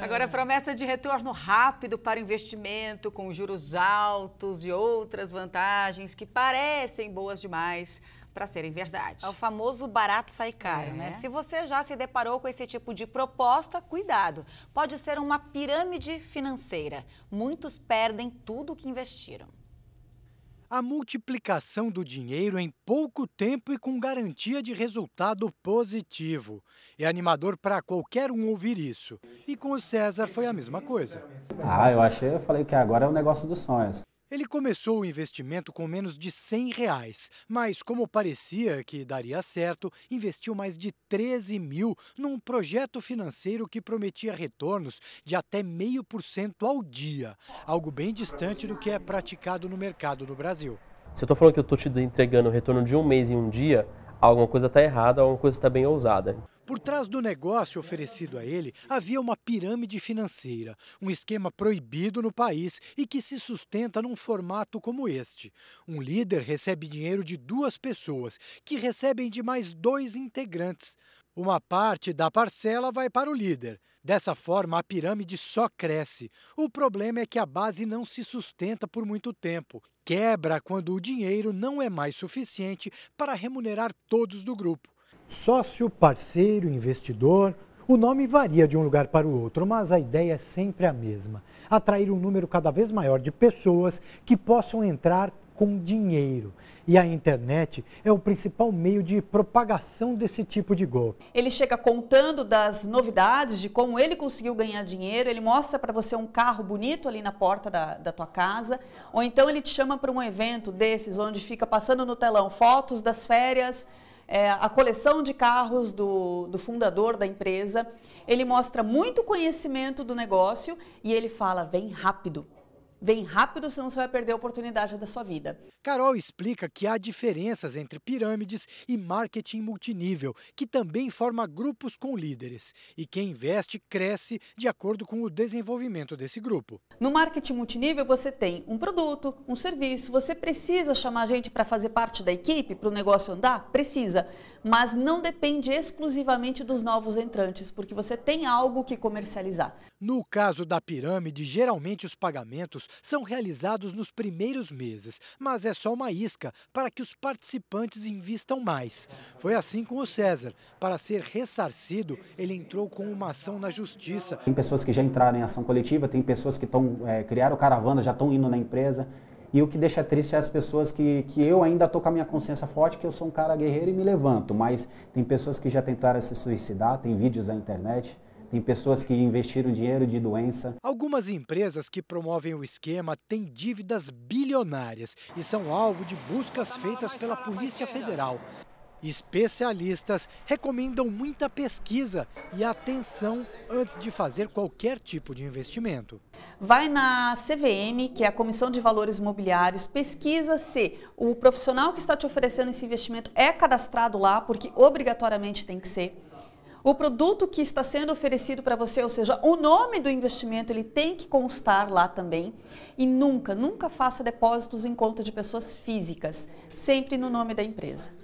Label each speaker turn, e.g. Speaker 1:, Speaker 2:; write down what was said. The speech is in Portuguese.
Speaker 1: Agora, é. promessa de retorno rápido para investimento, com juros altos e outras vantagens que parecem boas demais para serem verdade. É o famoso barato sai caro, né? é. né? Se você já se deparou com esse tipo de proposta, cuidado. Pode ser uma pirâmide financeira. Muitos perdem tudo o que investiram
Speaker 2: a multiplicação do dinheiro em pouco tempo e com garantia de resultado positivo. É animador para qualquer um ouvir isso. E com o César foi a mesma coisa. Ah,
Speaker 1: eu achei, eu falei que agora é o um negócio dos sonhos.
Speaker 2: Ele começou o investimento com menos de 100 reais, mas como parecia que daria certo, investiu mais de 13 mil num projeto financeiro que prometia retornos de até meio por cento ao dia, algo bem distante do que é praticado no mercado no Brasil.
Speaker 1: Se eu estou falando que eu estou te entregando o retorno de um mês em um dia, alguma coisa está errada, alguma coisa está bem ousada.
Speaker 2: Por trás do negócio oferecido a ele havia uma pirâmide financeira, um esquema proibido no país e que se sustenta num formato como este. Um líder recebe dinheiro de duas pessoas, que recebem de mais dois integrantes. Uma parte da parcela vai para o líder. Dessa forma, a pirâmide só cresce. O problema é que a base não se sustenta por muito tempo. Quebra quando o dinheiro não é mais suficiente para remunerar todos do grupo sócio, parceiro, investidor. O nome varia de um lugar para o outro, mas a ideia é sempre a mesma: atrair um número cada vez maior de pessoas que possam entrar com dinheiro. E a internet é o principal meio de propagação desse tipo de golpe.
Speaker 1: Ele chega contando das novidades, de como ele conseguiu ganhar dinheiro, ele mostra para você um carro bonito ali na porta da, da tua casa, ou então ele te chama para um evento desses, onde fica passando no telão fotos das férias, é, a coleção de carros do, do fundador da empresa. Ele mostra muito conhecimento do negócio e ele fala: vem rápido, Vem rápido, senão você vai perder a oportunidade
Speaker 2: da sua vida. Carol explica que há diferenças entre pirâmides e marketing multinível, que também forma grupos com líderes. E quem investe cresce de acordo com o desenvolvimento desse grupo.
Speaker 1: No marketing multinível, você tem um produto, um serviço, você precisa chamar gente para fazer parte da equipe, para o negócio andar? Precisa. Mas não depende exclusivamente dos novos entrantes, porque você tem algo que comercializar.
Speaker 2: No caso da pirâmide, geralmente os pagamentos são realizados nos primeiros meses, mas é só uma isca para que os participantes invistam mais. Foi assim com o César. Para ser ressarcido, ele entrou com uma ação na justiça. Tem pessoas que
Speaker 1: já entraram em ação coletiva, tem pessoas que estão é, criaram caravana, já estão indo na empresa. E o que deixa triste é as pessoas que, que eu ainda estou com a minha consciência forte, que eu sou um cara guerreiro e me levanto. Mas tem pessoas que já tentaram se suicidar, tem vídeos na internet em pessoas que investiram dinheiro
Speaker 2: de doença. Algumas empresas que promovem o esquema têm dívidas bilionárias e são alvo de buscas feitas pela Polícia Federal. Especialistas recomendam muita pesquisa e atenção antes de fazer qualquer tipo de investimento.
Speaker 1: Vai na CVM, que é a Comissão de Valores Imobiliários, pesquisa se o profissional que está te oferecendo esse investimento é cadastrado lá, porque obrigatoriamente tem que ser. O produto que está sendo oferecido para você, ou seja, o nome do investimento, ele tem que constar lá também. E nunca, nunca faça depósitos em conta de pessoas físicas, sempre no nome da empresa.